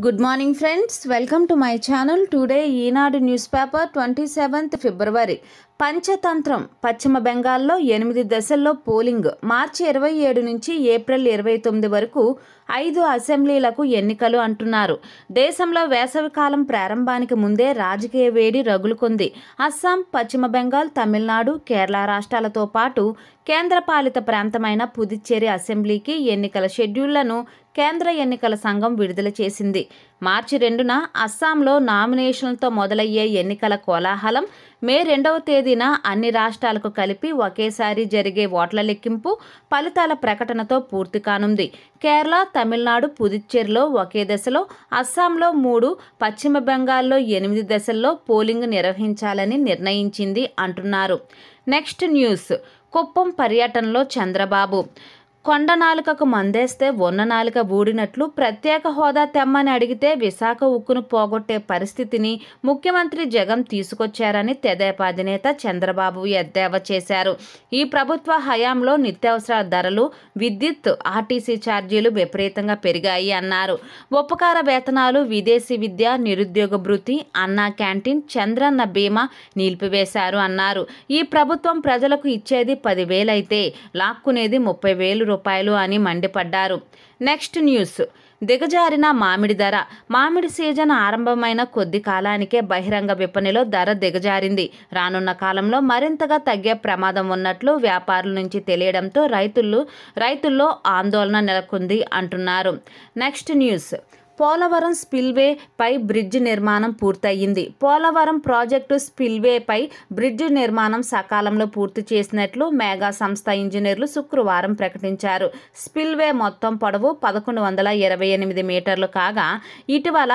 Good morning friends, welcome to my channel. Today, Enad newspaper, 27th February. Panchatantram పశ్చిమ బెంగాల్లో ఎనిమిది దశల్లో పోలింగ్ మార్చి ఇరవై ఏడు నుంచి ఏప్రిల్ ఇరవై తొమ్మిది వరకు ఐదు అసెంబ్లీలకు ఎన్నికలు అంటున్నారు దేశంలో వేసవికాలం ప్రారంభానికి ముందే రాజకీయ వేడి రగులుకుంది అస్సాం పశ్చిమ బెంగాల్ తమిళనాడు కేరళ రాష్ట్రాలతో పాటు కేంద్రపాలిత ప్రాంతమైన పుదుచ్చేరి అసెంబ్లీకి ఎన్నికల షెడ్యూళ్లను కేంద్ర ఎన్నికల సంఘం విడుదల చేసింది మార్చి రెండున అస్సాంలో నామినేషన్లతో మొదలయ్యే ఎన్నికల కోలాహలం మే రెండవ తేదీన అన్ని రాష్ట్రాలకు కలిపి ఒకేసారి జరిగే ఓట్ల లెక్కింపు ఫలితాల ప్రకటనతో పూర్తి కానుంది కేరళ తమిళనాడు పుదుచ్చేరిలో ఒకే దశలో అస్సాంలో మూడు పశ్చిమ బెంగాల్లో ఎనిమిది దశల్లో పోలింగ్ నిర్వహించాలని నిర్ణయించింది అంటున్నారు నెక్స్ట్ న్యూస్ కుప్పం పర్యటనలో చంద్రబాబు కొండ నాలుకకు మందేస్తే ఉన్న నాలుక బూడినట్లు ప్రత్యేక హోదా తెమ్మని అడిగితే విశాఖ ఉక్కును పోగొట్టే పరిస్థితిని ముఖ్యమంత్రి జగన్ తీసుకొచ్చారని తెదేపా అధినేత చంద్రబాబు ఎద్దేవా చేశారు ఈ ప్రభుత్వ హయాంలో నిత్యావసర ధరలు విద్యుత్ ఆర్టీసీ ఛార్జీలు విపరీతంగా పెరిగాయి అన్నారు ఉపకార వేతనాలు విదేశీ విద్య నిరుద్యోగ భృతి అన్నా క్యాంటీన్ చంద్రన్న బీమా నిలిపివేశారు అన్నారు ఈ ప్రభుత్వం ప్రజలకు ఇచ్చేది పదివేలైతే లాక్కునేది ముప్పై వేలు రూపాయలు అని మండిపడ్డారు నెక్స్ట్ న్యూస్ దిగజారిన మామిడి ధర మామిడి సీజన్ ఆరంభమైన కొద్ది కాలానికే బహిరంగ విపణిలో ధర దిగజారింది రానున్న కాలంలో మరింతగా తగ్గే ప్రమాదం ఉన్నట్లు వ్యాపారుల నుంచి తెలియడంతో రైతులు రైతుల్లో ఆందోళన నెలకొంది అంటున్నారు నెక్స్ట్ న్యూస్ పోలవరం స్పిల్వే పై బ్రిడ్జ్ నిర్మాణం పూర్తయింది పోలవరం ప్రాజెక్టు స్పిల్వేపై బ్రిడ్జ్ నిర్మాణం సకాలంలో పూర్తి చేసినట్లు మేఘా సంస్థ ఇంజనీర్లు శుక్రవారం ప్రకటించారు స్పిల్వే మొత్తం పొడవు పదకొండు వందల ఇరవై ఎనిమిది మీటర్లు కాగా ఇటీవల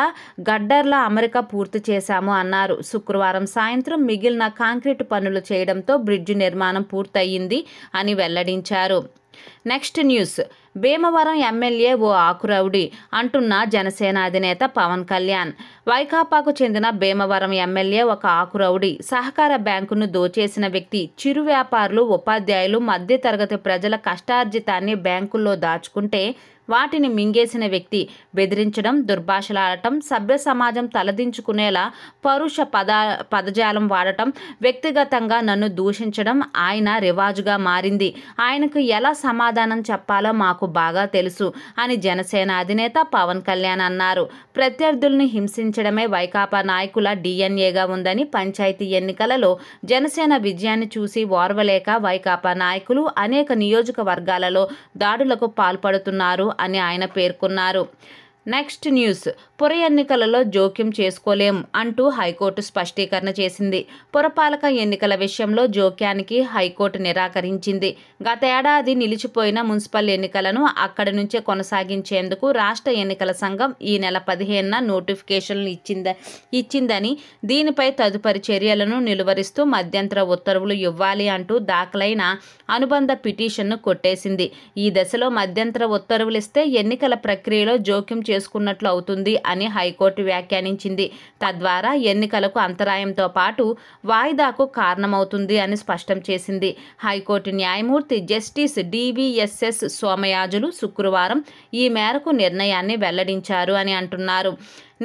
గడ్డర్ల అమరిక పూర్తి చేశాము అన్నారు శుక్రవారం సాయంత్రం మిగిలిన కాంక్రీట్ పనులు చేయడంతో బ్రిడ్జ్ నిర్మాణం పూర్తయింది అని వెల్లడించారు నెక్స్ట్ న్యూస్ భీమవరం ఎమ్మెల్యే ఓ ఆకురౌడి అంటున్న జనసేన అధినేత పవన్ కళ్యాణ్ వైకాపాకు చెందిన భీమవరం ఎమ్మెల్యే ఒక ఆకురౌడి సహకార బ్యాంకును దోచేసిన వ్యక్తి చిరు వ్యాపారులు ఉపాధ్యాయులు మధ్యతరగతి ప్రజల కష్టార్జితాన్ని బ్యాంకుల్లో దాచుకుంటే వాటిని మింగేసిన వ్యక్తి బెదిరించడం దుర్భాషలాడటం సభ్య సమాజం తలదించుకునేలా పరుష పద పదజాలం వాడటం వ్యక్తిగతంగా నన్ను దూషించడం ఆయన రివాజుగా మారింది ఆయనకు ఎలా సమాధానం చెప్పాలో మాకు బాగా తెలుసు అని జనసేన అధినేత పవన్ కళ్యాణ్ అన్నారు ప్రత్యర్థుల్ని హింసించడమే వైకాపా నాయకుల డిఎన్ఏగా ఉందని పంచాయతీ ఎన్నికలలో జనసేన విజయాన్ని చూసి ఓర్వలేక వైకాపా నాయకులు అనేక నియోజకవర్గాలలో దాడులకు పాల్పడుతున్నారు అని ఆయన పేర్కొన్నారు నెక్స్ట్ న్యూస్ పొర ఎన్నికలలో జోక్యం చేసుకోలేం అంటూ హైకోర్టు స్పష్టీకరణ చేసింది పురపాలక ఎన్నికల విషయంలో జోక్యానికి హైకోర్టు నిరాకరించింది గతేడాది నిలిచిపోయిన మున్సిపల్ ఎన్నికలను అక్కడి నుంచే కొనసాగించేందుకు రాష్ట్ర ఎన్నికల సంఘం ఈ నెల పదిహేనున నోటిఫికేషన్లు ఇచ్చింద ఇచ్చిందని దీనిపై తదుపరి చర్యలను నిలువరిస్తూ మధ్యంతర ఉత్తర్వులు ఇవ్వాలి అంటూ దాఖలైన అనుబంధ పిటిషన్ను కొట్టేసింది ఈ దశలో మధ్యంతర ఉత్తర్వులిస్తే ఎన్నికల ప్రక్రియలో జోక్యం చేసు చేసుకున్నట్లు అవుతుంది అని హైకోర్టు వ్యాఖ్యానించింది తద్వారా ఎన్నికలకు అంతరాయంతో పాటు వాయిదాకు కారణమవుతుంది అని స్పష్టం చేసింది హైకోర్టు న్యాయమూర్తి జస్టిస్ డివిఎస్ఎస్ సోమయాజులు శుక్రవారం ఈ మేరకు నిర్ణయాన్ని వెల్లడించారు అని అంటున్నారు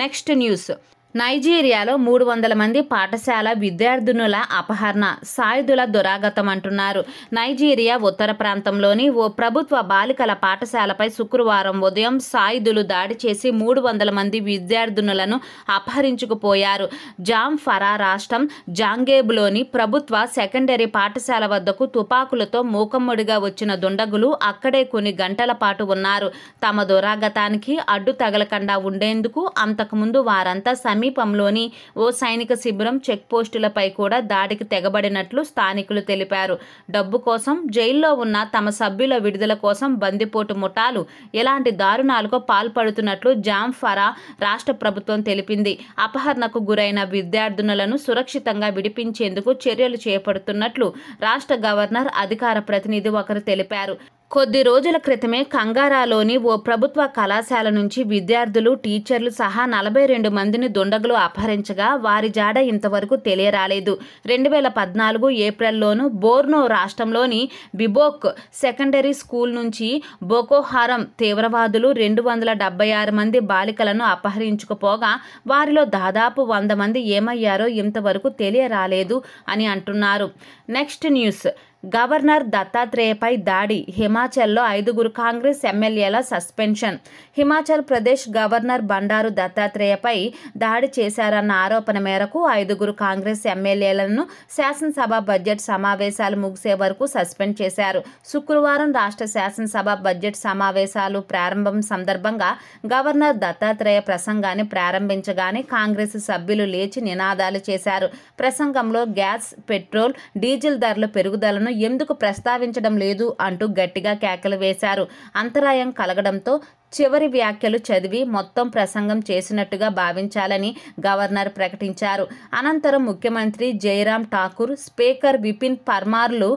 నెక్స్ట్ న్యూస్ నైజీరియాలో మూడు వందల మంది పాఠశాల విద్యార్థినుల అపహరణ సాయుధుల దురాగతం అంటున్నారు నైజీరియా ఉత్తర ప్రాంతంలోని ఓ ప్రభుత్వ బాలికల పాఠశాలపై శుక్రవారం ఉదయం సాయుధులు దాడి చేసి మూడు వందల మంది విద్యార్థినులను అపహరించుకుపోయారు జాంఫరా రాష్ట్రం జాంగేబ్లోని ప్రభుత్వ సెకండరీ పాఠశాల వద్దకు తుపాకులతో మూకమ్ముడిగా వచ్చిన దుండగులు అక్కడే కొన్ని గంటల పాటు ఉన్నారు తమ దురాగతానికి అడ్డు తగలకుండా ఉండేందుకు అంతకుముందు వారంతా సమీ సమీపంలోని ఓ సైనిక శిబిరం చెక్పోస్టులపై కూడా దాడికి తెగబడినట్లు స్థానికులు తెలిపారు డబ్బు కోసం జైల్లో ఉన్న తమ సభ్యుల విడుదల కోసం బందిపోటు ముఠాలు ఎలాంటి దారుణాలకు పాల్పడుతున్నట్లు జాంఫరా రాష్ట్ర ప్రభుత్వం తెలిపింది అపహరణకు గురైన విద్యార్థినులను సురక్షితంగా విడిపించేందుకు చర్యలు చేపడుతున్నట్లు రాష్ట్ర గవర్నర్ అధికార ప్రతినిధి ఒకరు తెలిపారు కొద్ది రోజుల క్రితమే కంగారాలోని ఓ ప్రభుత్వ కళాశాల నుంచి విద్యార్థులు టీచర్లు సహా నలభై రెండు మందిని దుండగులు అపహరించగా వారి జాడ ఇంతవరకు తెలియరాలేదు రెండు వేల పద్నాలుగు ఏప్రిల్లోనూ బోర్నో రాష్ట్రంలోని బిబోక్ సెకండరీ స్కూల్ నుంచి బోకోహారం తీవ్రవాదులు రెండు వందల డెబ్బై ఆరు మంది బాలికలను అపహరించుకుపోగా వారిలో దాదాపు వంద మంది ఏమయ్యారో ఇంతవరకు తెలియరాలేదు అని అంటున్నారు నెక్స్ట్ న్యూస్ గవర్నర్ దత్తాత్రేయపై దాడి హిమాచల్లో ఐదుగురు కాంగ్రెస్ ఎమ్మెల్యేల సస్పెన్షన్ హిమాచల్ ప్రదేశ్ గవర్నర్ బండారు దత్తాత్రేయపై దాడి చేశారన్న ఆరోపణ మేరకు ఐదుగురు కాంగ్రెస్ ఎమ్మెల్యేలను శాసనసభ బడ్జెట్ సమావేశాలు ముగిసే వరకు సస్పెండ్ చేశారు శుక్రవారం రాష్ట్ర శాసనసభ బడ్జెట్ సమావేశాలు ప్రారంభం సందర్భంగా గవర్నర్ దత్తాత్రేయ ప్రసంగాన్ని ప్రారంభించగానే కాంగ్రెస్ సభ్యులు లేచి నినాదాలు చేశారు ప్రసంగంలో గ్యాస్ పెట్రోల్ డీజిల్ ధరల పెరుగుదలను ఎందుకు ప్రస్తావించడం లేదు అంటూ గట్టిగా కేకలు వేశారు అంతరాయం కలగడంతో చివరి వ్యాఖ్యలు చదివి మొత్తం ప్రసంగం చేసినట్టుగా భావించాలని గవర్నర్ ప్రకటించారు అనంతరం ముఖ్యమంత్రి జయరాం ఠాకూర్ స్పీకర్ విపిన్ పర్మార్లు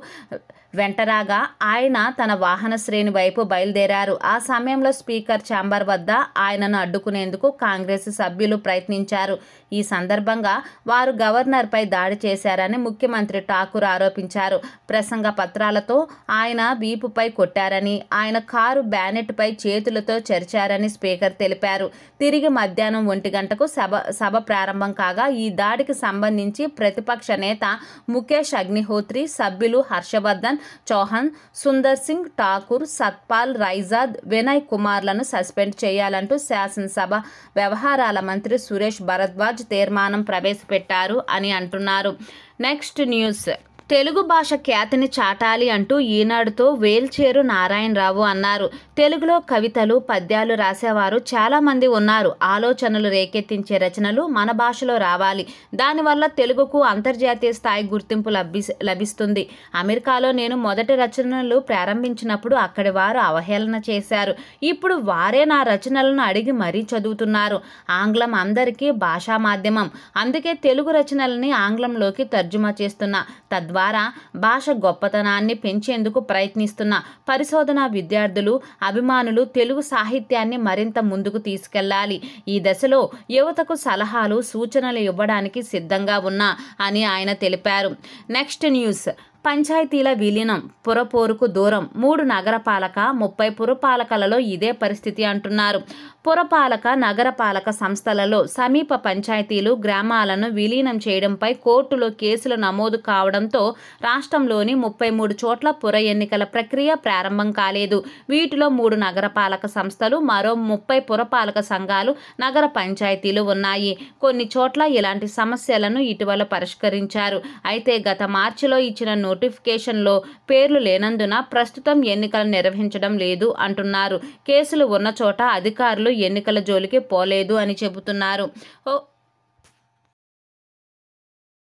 వెంటరాగా ఆయన తన వాహన శ్రేణి వైపు బయలుదేరారు ఆ సమయంలో స్పీకర్ ఛాంబర్ వద్ద ఆయనను అడ్డుకునేందుకు కాంగ్రెస్ సభ్యులు ప్రయత్నించారు ఈ సందర్భంగా వారు గవర్నర్పై దాడి చేశారని ముఖ్యమంత్రి ఠాకూర్ ఆరోపించారు ప్రసంగ పత్రాలతో ఆయన వీపుపై కొట్టారని ఆయన కారు బ్యానెట్పై చేతులతో చరిచారని స్పీకర్ తెలిపారు తిరిగి మధ్యాహ్నం ఒంటి గంటకు సభ సభ ప్రారంభం కాగా ఈ దాడికి సంబంధించి ప్రతిపక్ష నేత ముఖేష్ అగ్నిహోత్రి సభ్యులు హర్షవర్ధన్ చౌహాన్ చౌహాన్ సుందర్ సింగ్ ఠాకూర్ సత్పాల్ రైజాద్ వినయ్ కుమార్లను సస్పెండ్ చేయాలంటూ శాసనసభ వ్యవహారాల మంత్రి సురేష్ భరద్వాజ్ తీర్మానం ప్రవేశపెట్టారు అని అంటున్నారు నెక్స్ట్ న్యూస్ తెలుగు భాష ఖ్యాతిని చాటాలి అంటూ ఈనాడుతో వేల్చేరు నారాయణరావు అన్నారు తెలుగులో కవితలు పద్యాలు రాసేవారు చాలామంది ఉన్నారు ఆలోచనలు రేకెత్తించే రచనలు మన భాషలో రావాలి దానివల్ల తెలుగుకు అంతర్జాతీయ స్థాయి గుర్తింపు లభి లభిస్తుంది అమెరికాలో నేను మొదటి రచనలు ప్రారంభించినప్పుడు అక్కడి వారు అవహేళన చేశారు ఇప్పుడు వారే నా రచనలను అడిగి మరీ చదువుతున్నారు ఆంగ్లం అందరికీ భాషా మాధ్యమం అందుకే తెలుగు రచనల్ని ఆంగ్లంలోకి తర్జుమా చేస్తున్నా తద్వారా ద్వారా భాష గొప్పతనాన్ని పెంచేందుకు ప్రయత్నిస్తున్న పరిశోధన విద్యార్థులు అభిమానులు తెలుగు సాహిత్యాన్ని మరింత ముందుకు తీసుకెళ్లాలి ఈ దశలో యువతకు సలహాలు సూచనలు ఇవ్వడానికి సిద్ధంగా ఉన్నా అని ఆయన తెలిపారు నెక్స్ట్ న్యూస్ పంచాయతీల విలీనం పురపోరుకు దూరం మూడు నగరపాలక ముప్పై పురపాలకలలో ఇదే పరిస్థితి అంటున్నారు పురపాలక నగరపాలక సంస్థలలో సమీప పంచాయతీలు గ్రామాలను విలీనం చేయడంపై కోర్టులో కేసులు నమోదు కావడంతో రాష్ట్రంలోని ముప్పై మూడు చోట్ల పుర ఎన్నికల ప్రక్రియ ప్రారంభం కాలేదు వీటిలో మూడు నగరపాలక సంస్థలు మరో ముప్పై పురపాలక సంఘాలు నగర పంచాయతీలు ఉన్నాయి కొన్ని చోట్ల ఇలాంటి సమస్యలను ఇటీవల పరిష్కరించారు అయితే గత మార్చిలో ఇచ్చిన నోటిఫికేషన్లో పేర్లు లేనందున ప్రస్తుతం ఎన్నికలు నిర్వహించడం లేదు అంటున్నారు కేసులు ఉన్న చోట అధికారులు ఎన్నికల జోలికి పోలేదు అని చెబుతున్నారు